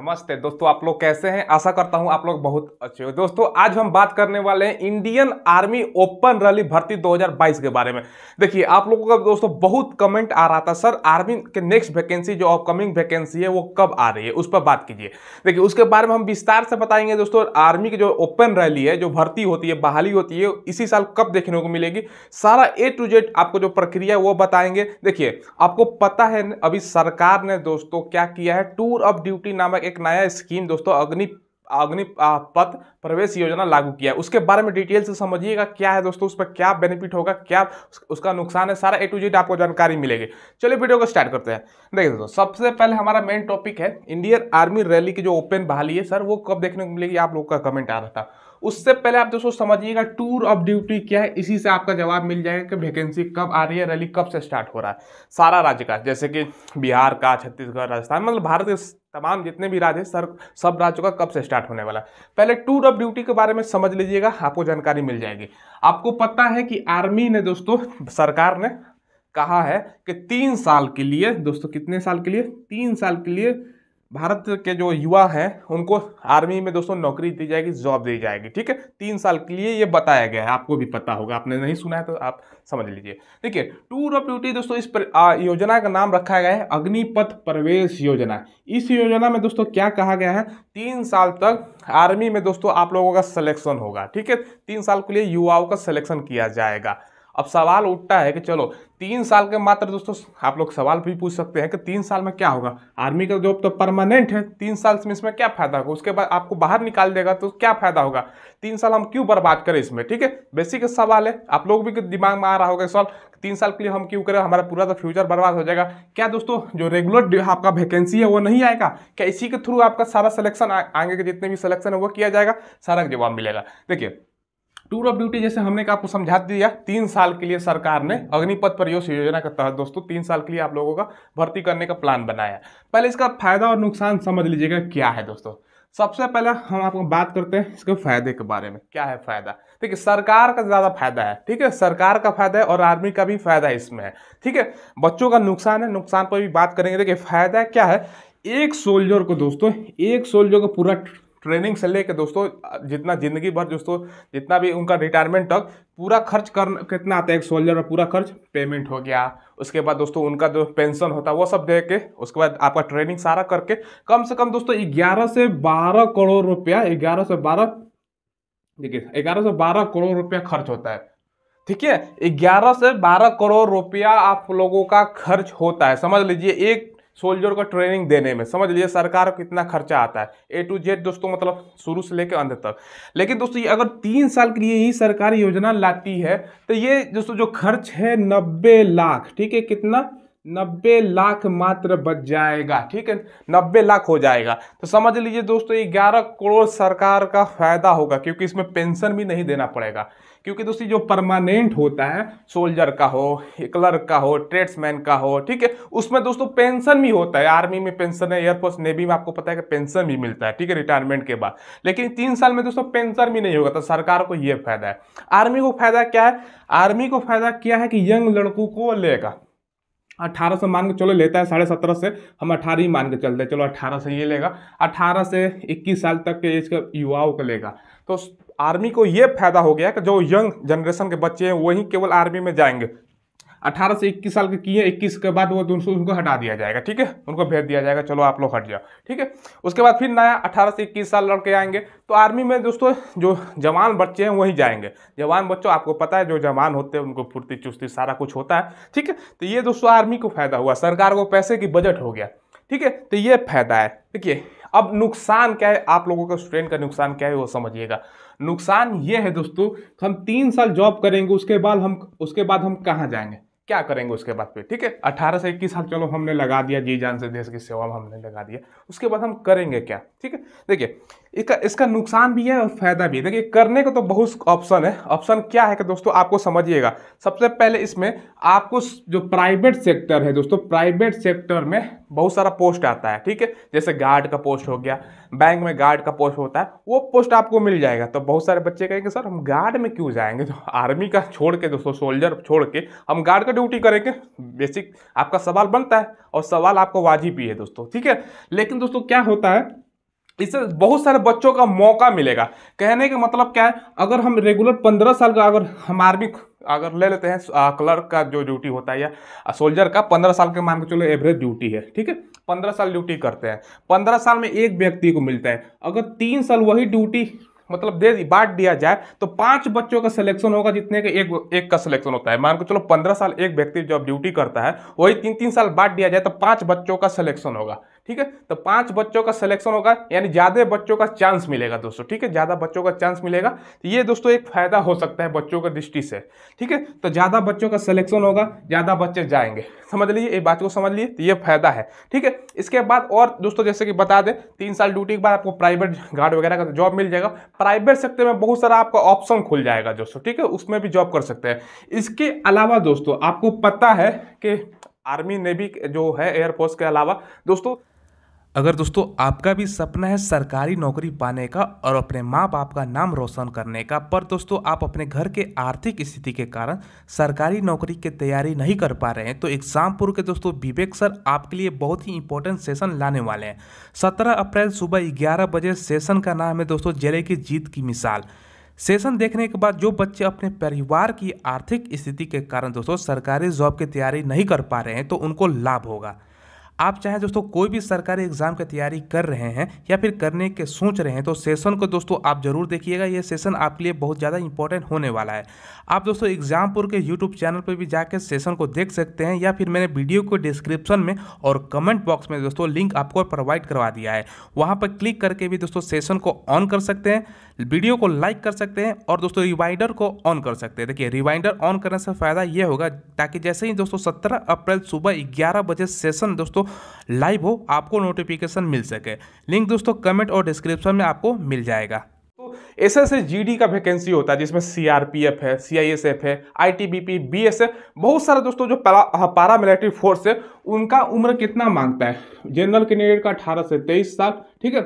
नमस्ते दोस्तों आप लोग कैसे हैं आशा करता हूं आप लोग बहुत अच्छे हो दोस्तों आज हम बात करने वाले हैं इंडियन आर्मी ओपन रैली भर्ती 2022 के बारे में देखिए आप लोगों का दोस्तों बहुत कमेंट आ रहा था सर आर्मी के नेक्स्ट वैकेंसी जो अपकमिंग वैकेंसी है वो कब आ रही है उस पर बात कीजिए देखिए उसके बारे में हम विस्तार से बताएंगे दोस्तों आर्मी की जो ओपन रैली है जो भर्ती होती है बहाली होती है इसी साल कब देखने को मिलेगी सारा ए टू जेड आपको जो प्रक्रिया है वो बताएंगे देखिए आपको पता है अभी सरकार ने दोस्तों क्या किया है टूर ऑफ ड्यूटी नामक एक नया स्कीम दोस्तों अग्नि अग्नि पथ प्रवेश योजना लागू किया है उसके बारे में डिटेल से समझिएगा क्या है दोस्तों उस पर क्या बेनिफिट होगा क्या उसका नुकसान है सारा ए टू जेड आपको जानकारी मिलेगी चलिए वीडियो को स्टार्ट करते हैं देखिए दोस्तों सबसे पहले हमारा मेन टॉपिक है इंडियन आर्मी रैली की जो ओपन बहाली है सर वो कब देखने को मिलेगी आप लोग का कमेंट आ रहा था उससे पहले आप दोस्तों समझिएगा टूर ऑफ ड्यूटी क्या है इसी से आपका जवाब मिल जाएगा कि वैकेंसी कब आ रही है रैली कब से स्टार्ट हो रहा है सारा राज्य का जैसे कि बिहार का छत्तीसगढ़ राजस्थान मतलब भारत के तमाम जितने भी राज्य सर सब राज्यों का कब से स्टार्ट होने वाला पहले टूर ऑफ ड्यूटी के बारे में समझ लीजिएगा आपको जानकारी मिल जाएगी आपको पता है कि आर्मी ने दोस्तों सरकार ने कहा है कि तीन साल के लिए दोस्तों कितने साल के लिए तीन साल के लिए भारत के जो युवा हैं उनको आर्मी में दोस्तों नौकरी दी जाएगी जॉब दी जाएगी ठीक है तीन साल के लिए ये बताया गया है आपको भी पता होगा आपने नहीं सुना है तो आप समझ लीजिए देखिए टूर ऑफ ड्यूटी दोस्तों इस पर, योजना का नाम रखा गया है अग्निपथ प्रवेश योजना इस योजना में दोस्तों क्या कहा गया है तीन साल तक आर्मी में दोस्तों आप लोगों का सलेक्शन होगा ठीक है तीन साल के लिए युवाओं का सलेक्शन किया जाएगा अब सवाल उठता है कि चलो तीन साल के मात्र दोस्तों आप लोग सवाल भी पूछ सकते हैं कि तीन साल में क्या होगा आर्मी का जॉब तो परमानेंट है तीन साल में इसमें क्या फायदा होगा उसके बाद आपको बाहर निकाल देगा तो क्या फायदा होगा तीन साल हम क्यों बर्बाद करें इसमें ठीक है बेसिक सवाल है आप लोग भी दिमाग में आ रहा होगा सॉल्व तीन साल के लिए हम क्यों करें हमारा पूरा तो फ्यूचर बर्बाद हो जाएगा क्या दोस्तों जो रेगुलर आपका वैकेंसी है वो नहीं आएगा क्या इसी के थ्रू आपका सारा सिलेक्शन आगे के जितने भी सिलेक्शन है वो किया जाएगा सारा जवाब मिलेगा देखिए टूर ऑफ ड्यूटी जैसे हमने आपको समझा दिया तीन साल के लिए सरकार ने अग्निपथ प्रयोश योजना के तहत दोस्तों तीन साल के लिए आप लोगों का भर्ती करने का प्लान बनाया पहले इसका फायदा और नुकसान समझ लीजिएगा क्या है दोस्तों सबसे पहले हम आपको बात करते हैं इसके फायदे के बारे में क्या है फायदा ठीक है सरकार का ज़्यादा फायदा है ठीक है सरकार का फायदा है और आर्मी का भी फायदा इसमें है ठीक है बच्चों का नुकसान है नुकसान पर भी बात करेंगे देखिए फायदा क्या है एक सोल्जर को दोस्तों एक सोल्जर को पूरा ट्रेनिंग से लेकर दोस्तों जितना ज़िंदगी भर दोस्तों जितना भी उनका रिटायरमेंट तक पूरा खर्च कर कितना आता है एक सोल्जर का पूरा खर्च पेमेंट हो गया उसके बाद दोस्तों उनका जो पेंशन होता है वो सब दे के उसके बाद आपका ट्रेनिंग सारा करके कम से कम दोस्तों ग्यारह से बारह करोड़ रुपया ग्यारह से बारह देखिए ग्यारह से बारह करोड़ रुपया खर्च होता है ठीक है ग्यारह से बारह करोड़ रुपया आप लोगों का खर्च होता है समझ लीजिए एक सोल्जर को ट्रेनिंग देने में समझ लीजिए सरकार को कितना खर्चा आता है ए टू जेड दोस्तों मतलब शुरू से लेकर अंत तक लेकिन दोस्तों ये अगर तीन साल के लिए ही सरकार योजना लाती है तो ये दोस्तों जो खर्च है नब्बे लाख ठीक है कितना नब्बे लाख मात्र बच जाएगा ठीक है नब्बे लाख हो जाएगा तो समझ लीजिए दोस्तों ग्यारह करोड़ सरकार का फायदा होगा क्योंकि इसमें पेंशन भी नहीं देना पड़ेगा क्योंकि दोस्तों जो परमानेंट होता है सोल्जर का हो क्लर्क का हो ट्रेड्समैन का हो ठीक है उसमें दोस्तों पेंशन भी होता है आर्मी में पेंशन है एयरफोर्स नेवी में आपको पता है कि पेंशन भी मिलता है ठीक है रिटायरमेंट के बाद लेकिन तीन साल में दोस्तों पेंशन भी नहीं होगा तो सरकार को यह फायदा है आर्मी को फायदा क्या है आर्मी को फायदा क्या है कि यंग लड़कों को लेगा अठारह से मान के चलो लेता है साढ़े सत्रह से हम अठारह ही मान के चलते हैं चलो अट्ठारह से ये लेगा अठारह से इक्कीस साल तक के एज का युवाओं का लेगा तो आर्मी को ये फायदा हो गया कि जो यंग जनरेशन के बच्चे हैं वही केवल आर्मी में जाएंगे अठारह से इक्कीस साल के किए इक्कीस के बाद वो दोनों उनको हटा दिया जाएगा ठीक है उनको भेज दिया जाएगा चलो आप लोग हट जाओ ठीक है उसके बाद फिर नया अठारह से इक्कीस साल लड़के आएंगे तो आर्मी में दोस्तों जो जवान बच्चे हैं वहीं जाएंगे जवान बच्चों आपको पता है जो जवान होते हैं उनको फुर्ती चुस्ती सारा कुछ होता है ठीक है तो ये दोस्तों आर्मी को फायदा हुआ सरकार को पैसे की बजट हो गया ठीक है तो ये फायदा है देखिए अब नुकसान क्या है आप लोगों का स्टूडेंट का नुकसान क्या है वो समझिएगा नुकसान ये है दोस्तों हम तीन साल जॉब करेंगे उसके बाद हम उसके बाद हम कहाँ जाएंगे क्या करेंगे उसके बाद पे ठीक है अठारह से इक्कीस साल हाँ, चलो हमने लगा दिया जी जान से देश की सेवा में हमने लगा दिया उसके बाद हम करेंगे क्या ठीक है देखिए इसका इसका नुकसान भी है और फायदा भी है देखिए करने का तो बहुत ऑप्शन है ऑप्शन क्या है कि दोस्तों आपको समझिएगा सबसे पहले इसमें आपको जो प्राइवेट सेक्टर है दोस्तों प्राइवेट सेक्टर में बहुत सारा पोस्ट आता है ठीक है जैसे गार्ड का पोस्ट हो गया बैंक में गार्ड का पोस्ट होता है वो पोस्ट आपको मिल जाएगा तो बहुत सारे बच्चे कहेंगे सर हम गार्ड में क्यों जाएंगे तो आर्मी का छोड़ के दोस्तों सोल्जर छोड़ के हम गार्ड का ड्यूटी करेंगे बेसिक आपका सवाल बनता है और सवाल आपको वाजिब ही है दोस्तों ठीक है लेकिन दोस्तों क्या होता है इससे बहुत सारे बच्चों का मौका मिलेगा कहने का मतलब क्या है अगर हम रेगुलर पंद्रह साल का अगर हम आर्मी अगर ले लेते हैं क्लर्क का जो ड्यूटी होता है या सोल्जर का पंद्रह साल के मान के चलो एवरेज ड्यूटी है ठीक है पंद्रह साल ड्यूटी करते हैं पंद्रह साल में एक व्यक्ति को मिलता है अगर तीन साल वही ड्यूटी मतलब दे बांट दिया जाए तो पांच बच्चों का सिलेक्शन होगा जितने के एक एक का सिलेक्शन होता है मान के चलो पंद्रह साल एक व्यक्ति जब ड्यूटी करता है वही तीन तीन साल बांट दिया जाए तो पांच बच्चों का सिलेक्शन होगा ठीक है तो पांच बच्चों का सिलेक्शन होगा यानी ज़्यादा बच्चों का चांस मिलेगा दोस्तों ठीक है ज़्यादा बच्चों का चांस मिलेगा तो ये दोस्तों एक फायदा हो सकता है बच्चों के दृष्टि से ठीक है तो ज़्यादा बच्चों का सिलेक्शन होगा ज़्यादा बच्चे जाएंगे समझ लीजिए ये बात को समझ लीजिए तो ये फायदा है ठीक है इसके बाद और दोस्तों जैसे कि बता दें तीन साल ड्यूटी के बाद आपको प्राइवेट गार्ड वगैरह का जॉब मिल जाएगा प्राइवेट सेक्टर में बहुत सारा आपका ऑप्शन खुल जाएगा दोस्तों ठीक है उसमें भी जॉब कर सकते हैं इसके अलावा दोस्तों आपको पता है कि आर्मी नेवी जो है एयरफोर्स के अलावा दोस्तों अगर दोस्तों आपका भी सपना है सरकारी नौकरी पाने का और अपने माँ बाप का नाम रोशन करने का पर दोस्तों आप अपने घर के आर्थिक स्थिति के कारण सरकारी नौकरी की तैयारी नहीं कर पा रहे हैं तो एग्जामपुर के दोस्तों विवेक सर आपके लिए बहुत ही इंपॉर्टेंट सेशन लाने वाले हैं सत्रह अप्रैल सुबह ग्यारह बजे सेशन का नाम है दोस्तों जिले की जीत की मिसाल सेशन देखने के बाद जो बच्चे अपने परिवार की आर्थिक स्थिति के कारण दोस्तों सरकारी जॉब की तैयारी नहीं कर पा रहे हैं तो उनको लाभ होगा आप चाहे दोस्तों कोई भी सरकारी एग्जाम की तैयारी कर रहे हैं या फिर करने के सोच रहे हैं तो सेशन को दोस्तों आप जरूर देखिएगा ये सेशन आपके लिए बहुत ज़्यादा इंपॉर्टेंट होने वाला है आप दोस्तों एग्जामपुर के यूट्यूब चैनल पर भी जाकर सेशन को देख सकते हैं या फिर मैंने वीडियो को डिस्क्रिप्शन में और कमेंट बॉक्स में दोस्तों लिंक आपको प्रोवाइड करवा दिया है वहाँ पर क्लिक करके भी दोस्तों सेशन को ऑन कर सकते हैं वीडियो को लाइक कर सकते हैं और दोस्तों रिवाइंडर को ऑन कर सकते हैं देखिए रिवाइंडर ऑन करने से फ़ायदा ये होगा ताकि जैसे ही दोस्तों सत्रह अप्रैल सुबह ग्यारह बजे सेशन दोस्तों लाइव हो आपको नोटिफिकेशन मिल सके लिंक दोस्तों कमेंट और डिस्क्रिप्शन में आपको मिल जाएगा एस तो एस का वैकेंसी होता है जिसमें सीआरपीएफ है सीआईएसएफ है आईटीबीपी बीएसएफ बहुत सारे दोस्तों जो पारा मिलिट्री फोर्स है उनका उम्र कितना मांगता है जनरल कैंडिडेट का अठारह से तेईस साल ठीक है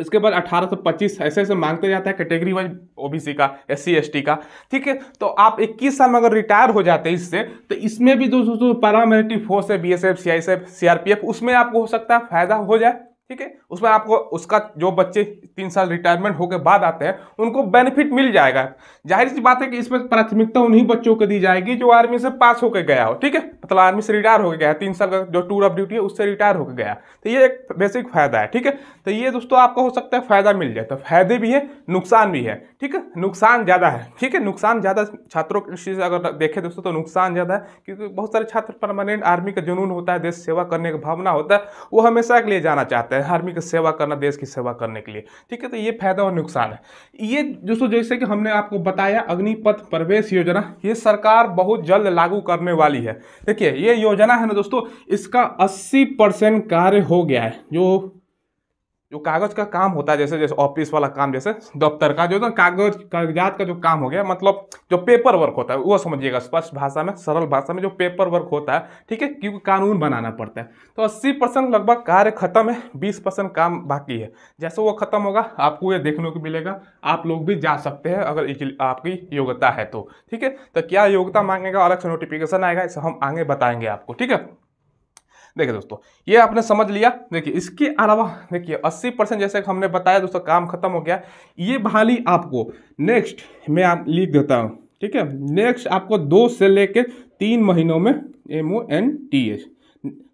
इसके बाद 1825 ऐसे ऐसे मांगते जाता है कैटेगरी वाइज ओबीसी का एस सी का ठीक है तो आप 21 साल में अगर रिटायर हो जाते हैं इससे तो इसमें भी दोस्तों पैरामिलिट्री फोर्स है B S F C I S F C R P F उसमें आपको हो सकता है फायदा हो जाए ठीक है उसमें आपको उसका जो बच्चे तीन साल रिटायरमेंट होकर बाद आते हैं उनको बेनिफिट मिल जाएगा जाहिर सी बात है कि इसमें प्राथमिकता उन्हीं बच्चों को दी जाएगी जो आर्मी से पास होकर गया हो ठीक है मतलब आर्मी से रिटायर होकर गया है तीन साल का जो टूर ऑफ ड्यूटी है उससे रिटायर होकर गया तो ये एक बेसिक फायदा है ठीक है तो ये दोस्तों आपको हो सकता है फायदा मिल जाए तो फायदे भी है नुकसान भी है ठीक है नुकसान ज़्यादा है ठीक है नुकसान ज़्यादा छात्रों की दृष्टि से अगर देखें दोस्तों तो नुकसान ज़्यादा है क्योंकि बहुत सारे छात्र परमानेंट आर्मी का जुनून होता है देश सेवा करने का भावना होता है वो हमेशा के लिए जाना चाहते हैं जाता है आर्मी का सेवा करना देश की सेवा करने के लिए ठीक है तो ये फायदा और नुकसान है ये दोस्तों जैसे कि हमने आपको बताया अग्निपथ प्रवेश योजना ये सरकार बहुत जल्द लागू करने वाली है देखिए ये योजना है ना दोस्तों इसका अस्सी परसेंट कार्य हो गया है जो जो कागज का काम होता है जैसे जैसे ऑफिस वाला काम जैसे दफ्तर का जो ना तो कागज कागजात का जो काम हो गया मतलब जो पेपर वर्क होता है वो समझिएगा स्पष्ट भाषा में सरल भाषा में जो पेपर वर्क होता है ठीक है क्योंकि कानून बनाना पड़ता है तो अस्सी परसेंट लगभग कार्य खत्म है बीस परसेंट काम बाकी है जैसे वो खत्म होगा आपको ये देखने को मिलेगा आप लोग भी जा सकते हैं अगर आपकी योग्यता है तो ठीक है तो क्या योग्यता मांगेगा अलग से नोटिफिकेशन आएगा इसे हम आगे बताएंगे आपको ठीक है देखिए दोस्तों ये आपने समझ लिया देखिए इसके अलावा देखिए 80 परसेंट जैसे हमने बताया दोस्तों काम खत्म हो गया ये बहाली आपको नेक्स्ट मैं आप लिख देता हूँ ठीक है नेक्स्ट आपको दो से लेकर तीन महीनों में M O N T H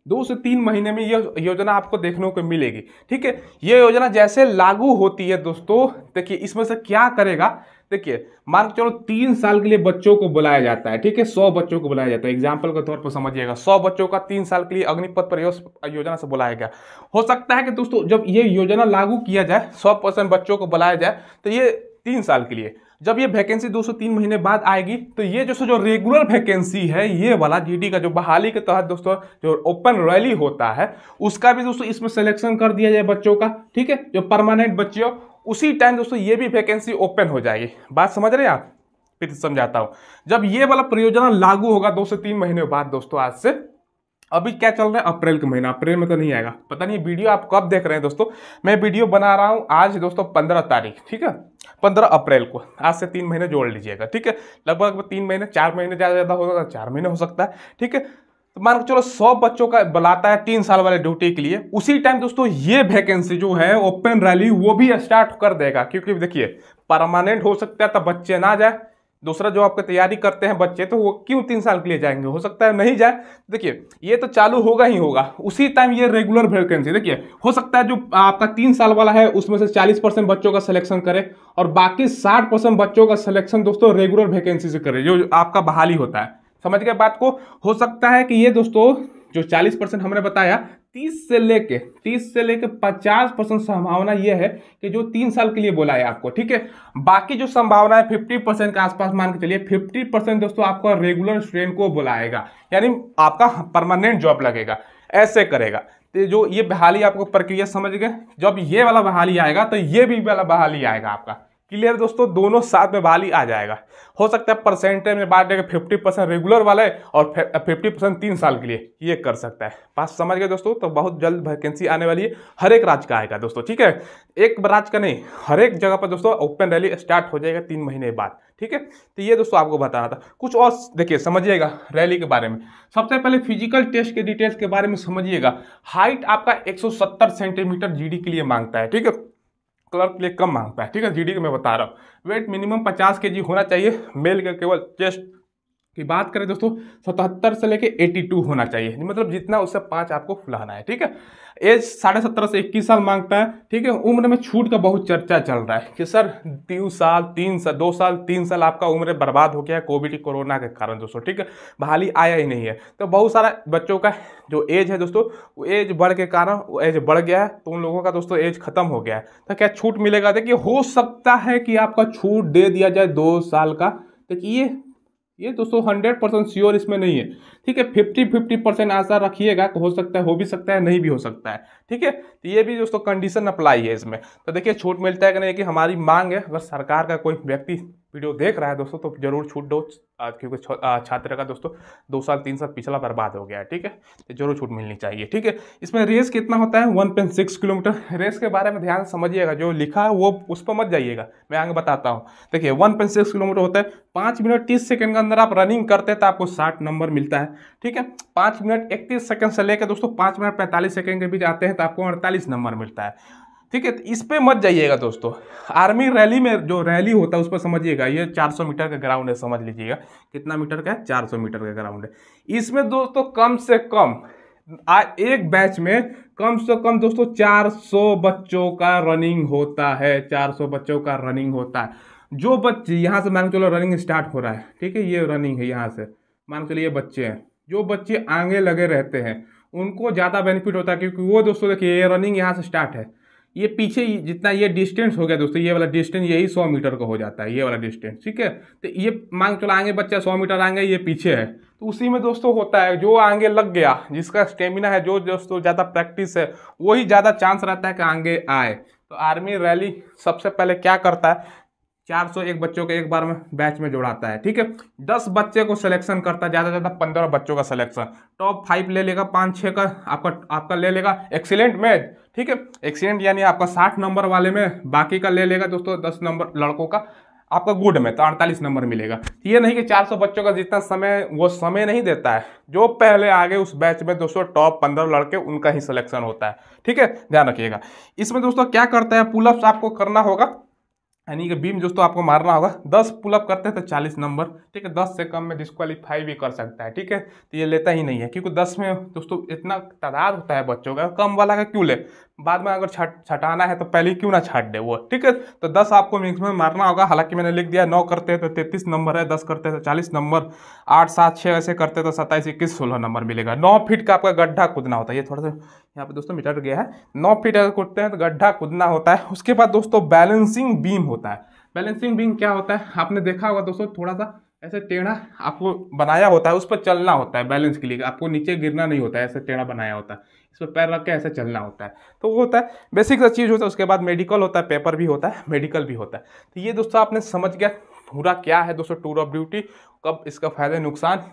दो से तीन महीने में यह योजना आपको देखने को मिलेगी ठीक है यह योजना जैसे लागू होती है दोस्तों देखिए इसमें से क्या करेगा देखिए मान के चलो तीन साल के लिए बच्चों को बुलाया जाता है ठीक है सौ बच्चों को बुलाया जाता है एग्जाम्पल के तौर पर समझिएगा सौ बच्चों का तीन साल के लिए अग्निपथ पर योजना से बुलाया गया हो सकता है कि दोस्तों जब ये योजना लागू किया जाए सौ परसेंट बच्चों को बुलाया जाए तो ये तीन साल के लिए जब ये वैकेंसी दो तीन महीने बाद आएगी तो ये जो जो रेगुलर वैकेंसी है ये वाला जीडी का जो बहाली के तहत दोस्तों जो ओपन रैली होता है उसका भी दोस्तों इसमें सिलेक्शन कर दिया जाए बच्चों का ठीक है जो परमानेंट बच्चे हो उसी टाइम दोस्तों ये भी वैकेंसी ओपन हो जाएगी बात समझ रहे हैं आप फिर समझाता हूँ जब ये वाला परियोजना लागू होगा दो से तीन महीने बाद दोस्तों आज से अभी क्या चल रहा है अप्रैल का महीना अप्रैल में तो नहीं आएगा पता नहीं वीडियो आप कब देख रहे हैं दोस्तों मैं वीडियो बना रहा हूँ आज दोस्तों पंद्रह तारीख ठीक है पंद्रह अप्रैल को आज से तीन महीने जोड़ लीजिएगा ठीक है लगभग तीन महीने चार महीने ज़्यादा ज़्यादा हो है चार महीने हो सकता है ठीक है तो मान के चलो सौ बच्चों का बुलाता है तीन साल वाले ड्यूटी के लिए उसी टाइम दोस्तों ये वैकेंसी जो है ओपन रैली वो भी स्टार्ट कर देगा क्योंकि देखिए परमानेंट हो सकता है तब तो बच्चे ना जाए दूसरा जो आपका तैयारी करते हैं बच्चे तो वो क्यों तीन साल के लिए जाएंगे हो सकता है नहीं जाए देखिए ये तो चालू होगा ही होगा उसी टाइम ये रेगुलर वैकेंसी देखिए हो सकता है जो आपका तीन साल वाला है उसमें से चालीस परसेंट बच्चों का सिलेक्शन करे और बाकी साठ परसेंट बच्चों का सिलेक्शन दोस्तों रेगुलर वैकेंसी से करे जो आपका बहाली होता है समझ गया बात को हो सकता है कि ये दोस्तों जो 40 परसेंट हमने बताया तीस से लेके तीस से लेके पचास परसेंट संभावना यह है कि जो तीन साल के लिए बोला है आपको ठीक है बाकी जो संभावना है फिफ्टी परसेंट के आसपास मान के चलिए फिफ्टी परसेंट दोस्तों आपका रेगुलर स्टूडेंट को बुलाएगा यानी आपका परमानेंट जॉब लगेगा ऐसे करेगा तो जो ये बहाली आपको प्रक्रिया समझ गए जब ये वाला बहाली आएगा तो ये भी वाला बहाली आएगा आपका क्लियर दोस्तों दोनों साथ में वाली आ जाएगा हो सकता है परसेंटेज में बांट देगा फिफ्टी परसेंट रेगुलर वाला है और फिफ्टी परसेंट तीन साल के लिए ये कर सकता है बात समझ गए दोस्तों तो बहुत जल्द वैकेंसी आने वाली है हर एक राज्य का आएगा दोस्तों ठीक है एक राज्य का नहीं हर एक जगह पर दोस्तों ओपन रैली स्टार्ट हो जाएगा तीन महीने बाद ठीक है तो ये दोस्तों आपको बताना था कुछ और देखिए समझिएगा रैली के बारे में सबसे पहले फिजिकल टेस्ट के डिटेल्स के बारे में समझिएगा हाइट आपका एक सेंटीमीटर जी के लिए मांगता है ठीक है क्लर्क के लिए कम मांगता है ठीक है जीडी के मैं बता रहा हूँ वेट मिनिमम पचास के जी होना चाहिए मेल का केवल चेस्ट की बात करें दोस्तों सतहत्तर से लेके 82 होना चाहिए मतलब जितना उससे पाँच आपको फुलाना है ठीक है एज साढ़े सत्रह से इक्कीस साल मांगता है ठीक है उम्र में छूट का बहुत चर्चा चल रहा है कि सर तीन साल तीन साल दो साल तीन साल आपका उम्र बर्बाद हो गया है कोविड कोरोना के कारण दोस्तों ठीक है बहाली आया ही नहीं है तो बहुत सारा बच्चों का जो एज है दोस्तों वो एज बढ़ के कारण वो एज बढ़ गया है तो उन लोगों का दोस्तों एज खत्म हो गया है तो क्या छूट मिलेगा देखिए हो सकता है कि आपका छूट दे दिया जाए दो साल का देखिए ये दोस्तों हंड्रेड परसेंट श्योर इसमें नहीं है ठीक है फिफ्टी फिफ्टी परसेंट आशा रखिएगा हो सकता है हो भी सकता है नहीं भी हो सकता है ठीक है तो ये भी दोस्तों कंडीशन अप्लाई है इसमें तो देखिए छूट मिलता है कि नहीं कि हमारी मांग है अगर सरकार का कोई व्यक्ति वीडियो देख रहा है दोस्तों तो जरूर छूट दो क्योंकि छात्र का दोस्तों दो साल तीन साल पिछला बर्बाद हो गया है ठीक है तो जरूर छूट मिलनी चाहिए ठीक है इसमें रेस कितना होता है one point six kilometre race के बारे में ध्यान समझिएगा जो लिखा है वो उस पर मत जाइएगा मैं आगे बताता हूँ देखिए वन पॉइंट सिक्स किलोमीटर होता है पाँच मिनट तीस सेकेंड के अंदर आप रनिंग करते हैं तो आपको साठ नंबर मिलता है ठीक है पाँच मिनट इकतीस सेकेंड से लेकर दोस्तों पाँच मिनट पैंतालीस सेकेंड के बीच आते हैं तो आपको अड़तालीस नंबर मिलता है ठीक है इस पे मत जाइएगा दोस्तों आर्मी रैली में जो रैली होता है उस पर समझिएगा ये 400 मीटर का ग्राउंड है समझ लीजिएगा कितना मीटर का है 400 मीटर का ग्राउंड है इसमें दोस्तों कम से कम आ, एक बैच में कम से कम दोस्तों 400 बच्चों का रनिंग होता है 400 बच्चों का रनिंग होता है जो बच्चे यहाँ से मान के चलो रनिंग स्टार्ट हो रहा है ठीक है ये रनिंग है यहाँ से मान के चलो ये बच्चे हैं जो बच्चे आगे लगे रहते हैं उनको ज़्यादा बेनिफिट होता है क्योंकि वो दोस्तों देखिए ये रनिंग यहाँ से स्टार्ट है ये पीछे जितना ये डिस्टेंस हो गया दोस्तों ये वाला डिस्टेंस यही सौ मीटर का हो जाता है ये वाला डिस्टेंस ठीक है तो ये मांग चलो आगे बच्चा सौ मीटर आगे ये पीछे है तो उसी में दोस्तों होता है जो आगे लग गया जिसका स्टेमिना है जो दोस्तों ज़्यादा प्रैक्टिस है वही ज़्यादा चांस रहता है कि आगे आए तो आर्मी रैली सबसे पहले क्या करता है 401 बच्चों के एक बार में बैच में जोड़ाता है ठीक है दस बच्चे को सिलेक्शन करता है ज़्यादा से ज़्यादा पंद्रह बच्चों का सिलेक्शन टॉप फाइव ले लेगा पाँच छः का आपका आपका ले लेगा एक्सीलेंट मैच ठीक है एक्सीलेंट यानी आपका साठ नंबर वाले में बाकी का ले लेगा दोस्तों दस नंबर लड़कों का आपका गुड में तो अड़तालीस नंबर मिलेगा तो ये नहीं कि चार बच्चों का जितना समय वो समय नहीं देता है जो पहले आगे उस बैच में दोस्तों टॉप पंद्रह लड़के उनका ही सिलेक्शन होता है ठीक है ध्यान रखिएगा इसमें दोस्तों क्या करता है पुलअप्स आपको करना होगा यानी कि बीम दोस्तों आपको मारना होगा दस पुलअप करते हैं तो चालीस नंबर ठीक है दस से कम में डिस्कालीफाई भी कर सकता है ठीक है तो ये लेता ही नहीं है क्योंकि दस में दोस्तों इतना तादाद होता है बच्चों का कम वाला का क्यों ले बाद में अगर छट छटाना है तो पहले क्यों ना छाट दे वो ठीक है तो दस आपको में मारना होगा हालांकि मैंने लिख दिया नौ करते हैं तो तैंतीस नंबर है दस करते हैं तो चालीस नंबर आठ सात छः ऐसे करते तो सत्ताईस इक्कीस सोलह नंबर मिलेगा नौ फीट का आपका गड्ढा कूदना होता है ये थोड़ा सा यहाँ पर दोस्तों मिटर गया है नौ फीट अगर कूदते हैं तो गड्ढा कूदना होता है उसके बाद दोस्तों बैलेंसिंग बीम होता होता है बैलेंसिंग बीम क्या होता है आपने देखा होगा दोस्तों थोड़ा सा ऐसे टेढ़ा आपको बनाया होता है उस पर चलना होता है बैलेंस के लिए आपको नीचे गिरना नहीं होता है ऐसे टेढ़ा बनाया होता है इस पर पैर रख के ऐसे चलना होता है तो वो होता है बेसिक चीज़ होता है उसके बाद मेडिकल होता है पेपर भी होता है मेडिकल भी होता है तो ये दोस्तों आपने समझ गया पूरा क्या है दोस्तों टूर ऑफ ड्यूटी कब इसका फायदे नुकसान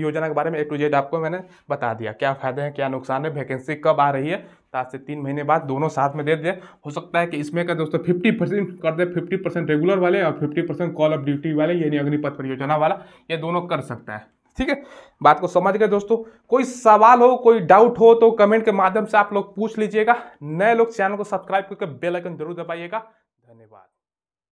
योजना के बारे में ए टू जेड आपको मैंने बता दिया क्या फ़ायदे हैं क्या नुकसान है वैकेंसी कब आ रही है सात तो से तीन महीने बाद दोनों साथ में दे दें हो सकता है कि इसमें का दोस्तों फिफ्टी परसेंट कर दे फिफ्टी परसेंट रेगुलर वाले और fifty percent call of duty वाले यानी अग्निपथ परियोजना वाला ये दोनों कर सकता है ठीक है बात को समझ गए दोस्तों कोई सवाल हो कोई डाउट हो तो कमेंट के माध्यम से आप लोग पूछ लीजिएगा नए लोग चैनल को सब्सक्राइब करके बेलाइकन जरूर दबाइएगा धन्यवाद